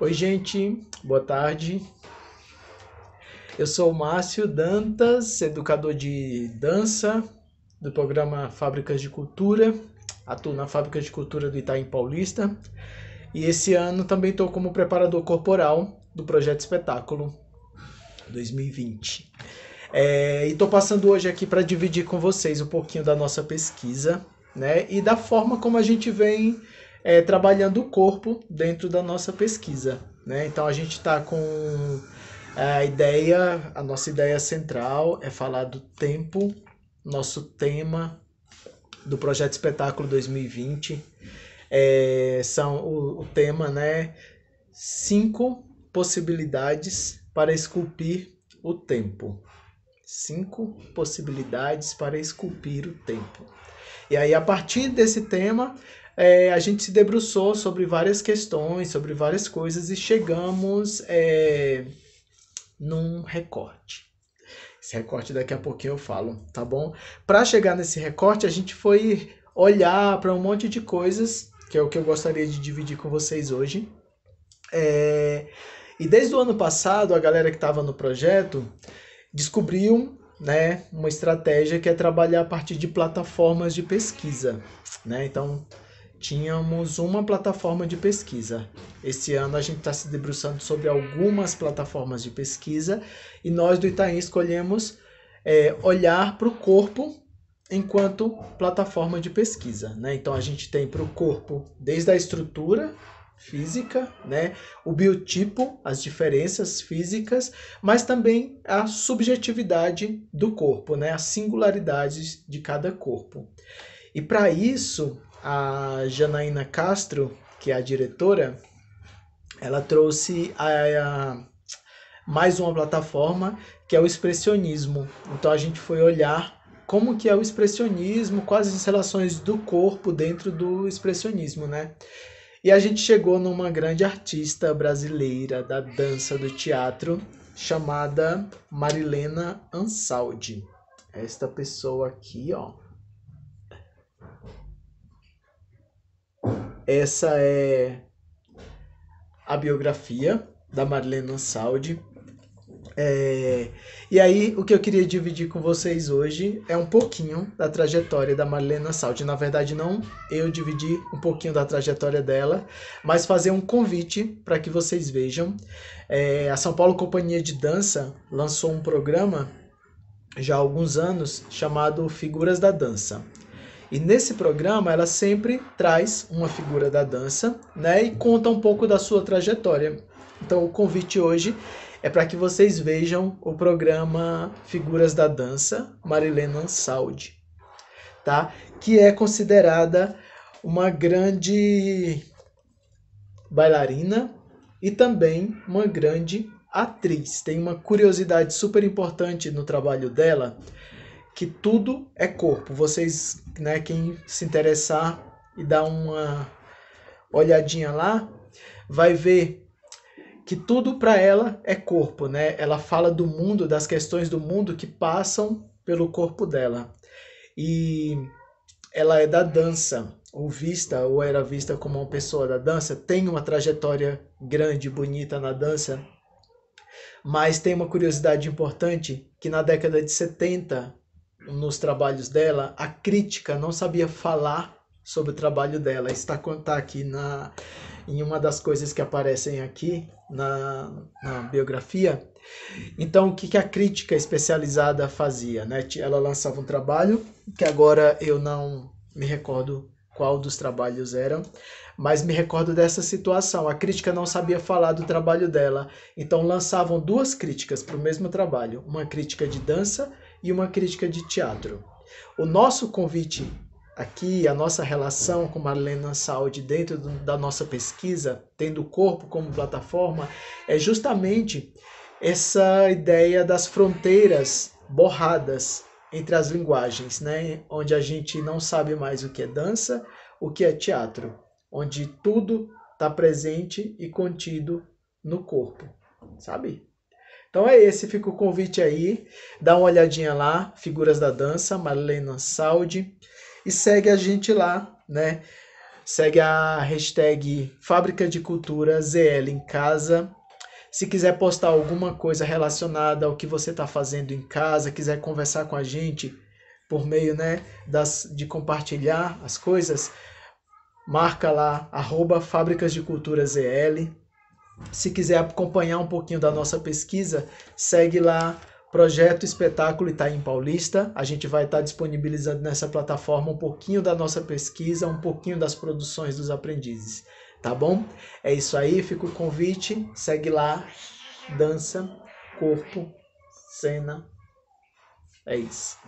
Oi, gente, boa tarde. Eu sou o Márcio Dantas, educador de dança do programa Fábricas de Cultura. Atuo na Fábrica de Cultura do Itaim Paulista. E esse ano também estou como preparador corporal do projeto Espetáculo 2020. É, e estou passando hoje aqui para dividir com vocês um pouquinho da nossa pesquisa né, e da forma como a gente vem é, trabalhando o corpo dentro da nossa pesquisa. Né? Então a gente está com é, a ideia, a nossa ideia central é falar do tempo, nosso tema do projeto Espetáculo 2020. É, são o, o tema, né? Cinco possibilidades para esculpir o tempo cinco possibilidades para esculpir o tempo. E aí, a partir desse tema, é, a gente se debruçou sobre várias questões, sobre várias coisas e chegamos é, num recorte. Esse recorte daqui a pouquinho eu falo, tá bom? Para chegar nesse recorte, a gente foi olhar para um monte de coisas, que é o que eu gostaria de dividir com vocês hoje. É... E desde o ano passado, a galera que estava no projeto descobriram né, uma estratégia que é trabalhar a partir de plataformas de pesquisa. Né? Então, tínhamos uma plataforma de pesquisa. Esse ano a gente está se debruçando sobre algumas plataformas de pesquisa e nós do Itaim escolhemos é, olhar para o corpo enquanto plataforma de pesquisa. Né? Então, a gente tem para o corpo desde a estrutura física, né? o biotipo, as diferenças físicas, mas também a subjetividade do corpo, né? as singularidades de cada corpo. E para isso, a Janaína Castro, que é a diretora, ela trouxe a, a, mais uma plataforma que é o expressionismo. Então a gente foi olhar como que é o expressionismo, quais as relações do corpo dentro do expressionismo, né? E a gente chegou numa grande artista brasileira da dança do teatro chamada Marilena Ansaldi. Esta pessoa aqui, ó. Essa é a biografia da Marilena Ansaldi. É... E aí, o que eu queria dividir com vocês hoje é um pouquinho da trajetória da Marilena Saldi. Na verdade, não eu dividir um pouquinho da trajetória dela, mas fazer um convite para que vocês vejam. É... A São Paulo Companhia de Dança lançou um programa já há alguns anos chamado Figuras da Dança. E nesse programa ela sempre traz uma figura da dança, né, e conta um pouco da sua trajetória. Então o convite hoje é para que vocês vejam o programa Figuras da Dança, Marilena Ansaldi, tá? Que é considerada uma grande bailarina e também uma grande atriz. Tem uma curiosidade super importante no trabalho dela, que tudo é corpo. Vocês, né, quem se interessar e dar uma olhadinha lá, vai ver que tudo para ela é corpo, né? Ela fala do mundo, das questões do mundo que passam pelo corpo dela. E ela é da dança, ou vista, ou era vista como uma pessoa da dança, tem uma trajetória grande, bonita na dança. Mas tem uma curiosidade importante que na década de 70, nos trabalhos dela, a crítica não sabia falar sobre o trabalho dela. Está contar tá aqui na em uma das coisas que aparecem aqui na, na biografia. Então, o que, que a crítica especializada fazia? Né? Ela lançava um trabalho, que agora eu não me recordo qual dos trabalhos era, mas me recordo dessa situação. A crítica não sabia falar do trabalho dela, então lançavam duas críticas para o mesmo trabalho, uma crítica de dança e uma crítica de teatro. O nosso convite aqui a nossa relação com Marlene Saúde dentro do, da nossa pesquisa, tendo o corpo como plataforma, é justamente essa ideia das fronteiras borradas entre as linguagens, né? onde a gente não sabe mais o que é dança, o que é teatro, onde tudo está presente e contido no corpo, sabe? Então é esse, fica o convite aí, dá uma olhadinha lá, Figuras da Dança, Marlene Saúde e segue a gente lá, né? Segue a hashtag Fábrica de Cultura ZL em casa. Se quiser postar alguma coisa relacionada ao que você está fazendo em casa, quiser conversar com a gente por meio né, das, de compartilhar as coisas, marca lá, arroba Fábricas de Cultura ZL. Se quiser acompanhar um pouquinho da nossa pesquisa, segue lá Projeto Espetáculo Itaim Paulista. A gente vai estar disponibilizando nessa plataforma um pouquinho da nossa pesquisa, um pouquinho das produções dos aprendizes. Tá bom? É isso aí, fica o convite. Segue lá. Dança, corpo, cena. É isso.